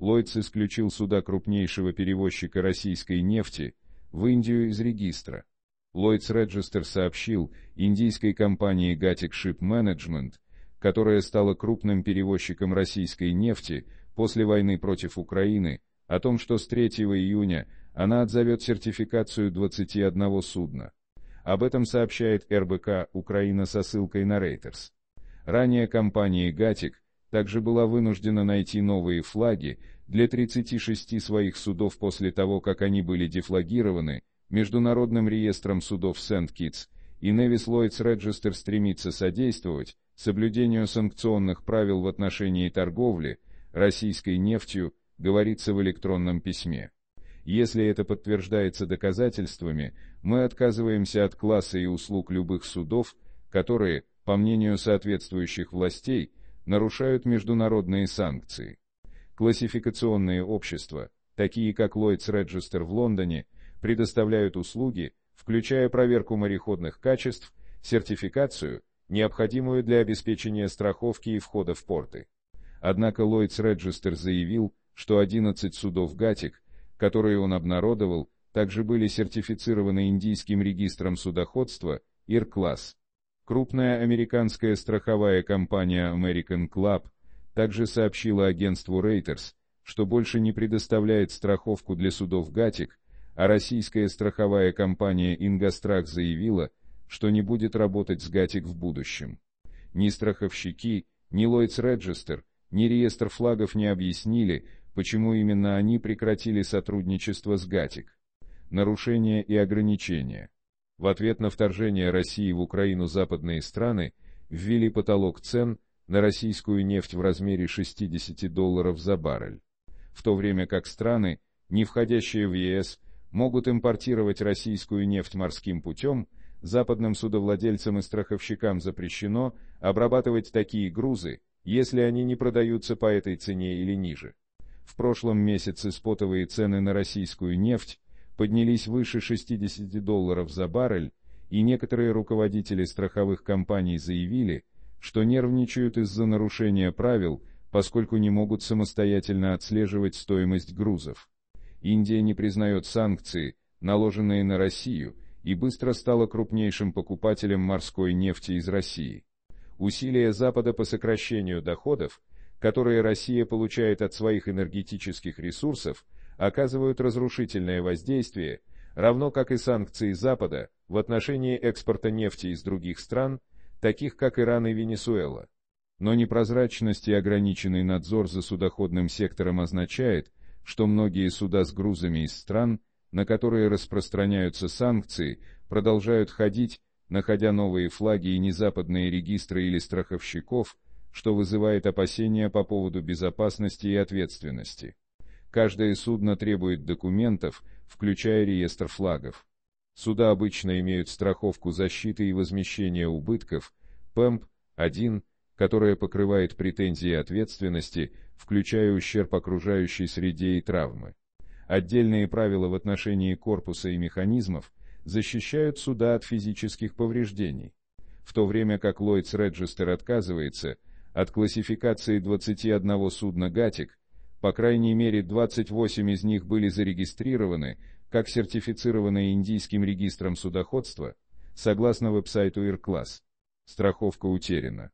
Ллойдс исключил суда крупнейшего перевозчика российской нефти в Индию из регистра. Ллойдс Реджестер сообщил индийской компании Gatic Ship Management, которая стала крупным перевозчиком российской нефти после войны против Украины, о том, что с 3 июня она отзовет сертификацию 21 судна. Об этом сообщает РБК «Украина» со ссылкой на Рейтерс. Ранее компании «Гатик» также была вынуждена найти новые флаги для 36 своих судов после того, как они были дефлагированы Международным реестром судов Сент-Китс, и Невис Ллойдс Реджестер стремится содействовать соблюдению санкционных правил в отношении торговли российской нефтью, говорится в электронном письме. Если это подтверждается доказательствами, мы отказываемся от класса и услуг любых судов, которые, по мнению соответствующих властей, нарушают международные санкции. Классификационные общества, такие как Lloyd's Register в Лондоне, предоставляют услуги, включая проверку мореходных качеств, сертификацию, необходимую для обеспечения страховки и входа в порты. Однако Lloyd's Register заявил, что 11 судов «Гатик», которые он обнародовал, также были сертифицированы Индийским регистром судоходства, ИР-класс, Крупная американская страховая компания American Club также сообщила агентству Reuters, что больше не предоставляет страховку для судов «Гатик», а российская страховая компания «Ингострах» заявила, что не будет работать с «Гатик» в будущем. Ни страховщики, ни Lloyds Register, ни реестр флагов не объяснили, почему именно они прекратили сотрудничество с «Гатик». Нарушения и ограничения – в ответ на вторжение России в Украину западные страны ввели потолок цен на российскую нефть в размере 60 долларов за баррель, в то время как страны, не входящие в ЕС, могут импортировать российскую нефть морским путем, западным судовладельцам и страховщикам запрещено обрабатывать такие грузы, если они не продаются по этой цене или ниже. В прошлом месяце спотовые цены на российскую нефть поднялись выше 60 долларов за баррель, и некоторые руководители страховых компаний заявили, что нервничают из-за нарушения правил, поскольку не могут самостоятельно отслеживать стоимость грузов. Индия не признает санкции, наложенные на Россию, и быстро стала крупнейшим покупателем морской нефти из России. Усилия Запада по сокращению доходов, которые Россия получает от своих энергетических ресурсов, оказывают разрушительное воздействие, равно как и санкции Запада в отношении экспорта нефти из других стран, таких как Иран и Венесуэла. Но непрозрачность и ограниченный надзор за судоходным сектором означает, что многие суда с грузами из стран, на которые распространяются санкции, продолжают ходить, находя новые флаги и незападные регистры или страховщиков, что вызывает опасения по поводу безопасности и ответственности. Каждое судно требует документов, включая реестр флагов. Суда обычно имеют страховку защиты и возмещения убытков, ПЭМП-1, которая покрывает претензии ответственности, включая ущерб окружающей среде и травмы. Отдельные правила в отношении корпуса и механизмов защищают суда от физических повреждений, в то время как Lloyds Register отказывается от классификации 21 судна «Гатик», по крайней мере, 28 из них были зарегистрированы как сертифицированные Индийским регистром судоходства, согласно веб-сайту IRClass. Страховка утеряна.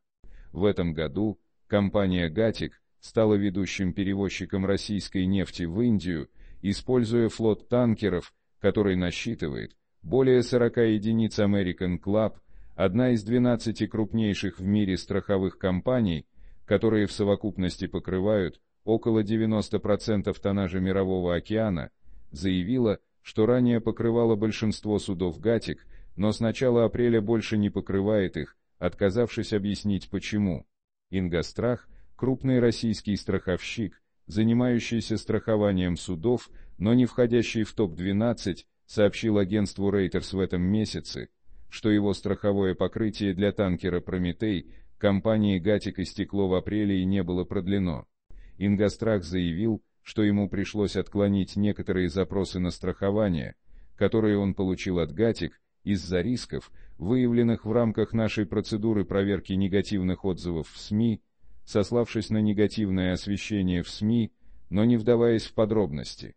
В этом году компания «Гатик» стала ведущим перевозчиком российской нефти в Индию, используя флот танкеров, который насчитывает более 40 единиц American Club, одна из 12 крупнейших в мире страховых компаний, которые в совокупности покрывают около 90% тоннажа Мирового океана, заявила, что ранее покрывала большинство судов «Гатик», но с начала апреля больше не покрывает их, отказавшись объяснить почему. Ингострах – крупный российский страховщик, занимающийся страхованием судов, но не входящий в топ-12, сообщил агентству Reuters в этом месяце, что его страховое покрытие для танкера «Прометей» компании «Гатик» истекло в апреле и не было продлено. Ингострах заявил, что ему пришлось отклонить некоторые запросы на страхование, которые он получил от Гатик, из-за рисков, выявленных в рамках нашей процедуры проверки негативных отзывов в СМИ, сославшись на негативное освещение в СМИ, но не вдаваясь в подробности.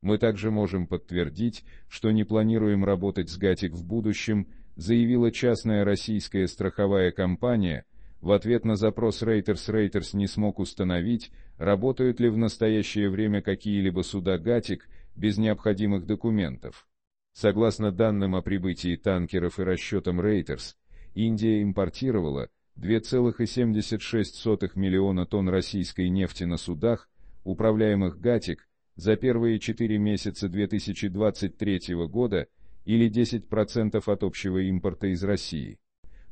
Мы также можем подтвердить, что не планируем работать с Гатик в будущем, заявила частная российская страховая компания – в ответ на запрос Reuters Reuters не смог установить, работают ли в настоящее время какие-либо суда «Гатик» без необходимых документов. Согласно данным о прибытии танкеров и расчетам Reuters, Индия импортировала 2,76 миллиона тонн российской нефти на судах, управляемых «Гатик», за первые четыре месяца 2023 года или 10% от общего импорта из России.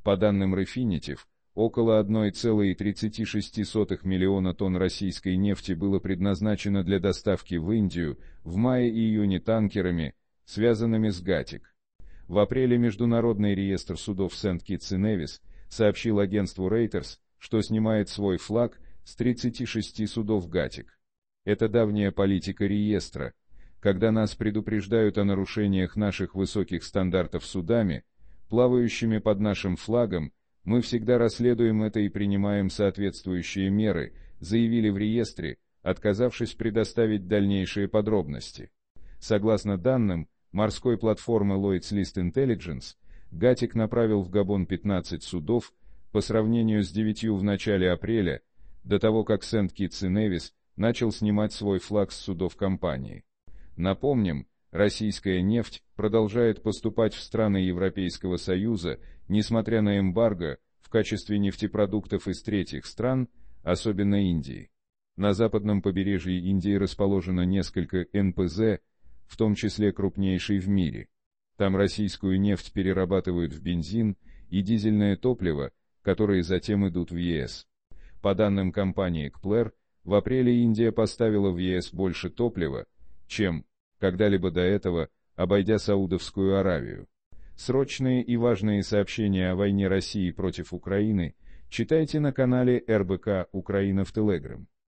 По данным Refinitiv, Около 1,36 миллиона тонн российской нефти было предназначено для доставки в Индию в мае и июне танкерами, связанными с Гатик. В апреле Международный реестр судов Сент-Китс и Невис сообщил агентству Reuters, что снимает свой флаг с 36 судов Гатик. Это давняя политика реестра. Когда нас предупреждают о нарушениях наших высоких стандартов судами, плавающими под нашим флагом, мы всегда расследуем это и принимаем соответствующие меры, заявили в реестре, отказавшись предоставить дальнейшие подробности. Согласно данным морской платформы Lloyd's List Intelligence, Гатик направил в Габон 15 судов по сравнению с 9 в начале апреля, до того как Сент-Китс и Невис начал снимать свой флаг с судов компании. Напомним, Российская нефть продолжает поступать в страны Европейского Союза, несмотря на эмбарго, в качестве нефтепродуктов из третьих стран, особенно Индии. На западном побережье Индии расположено несколько НПЗ, в том числе крупнейший в мире. Там российскую нефть перерабатывают в бензин и дизельное топливо, которые затем идут в ЕС. По данным компании КПЛР, в апреле Индия поставила в ЕС больше топлива, чем когда-либо до этого обойдя Саудовскую Аравию. Срочные и важные сообщения о войне России против Украины читайте на канале РБК «Украина в Телеграм».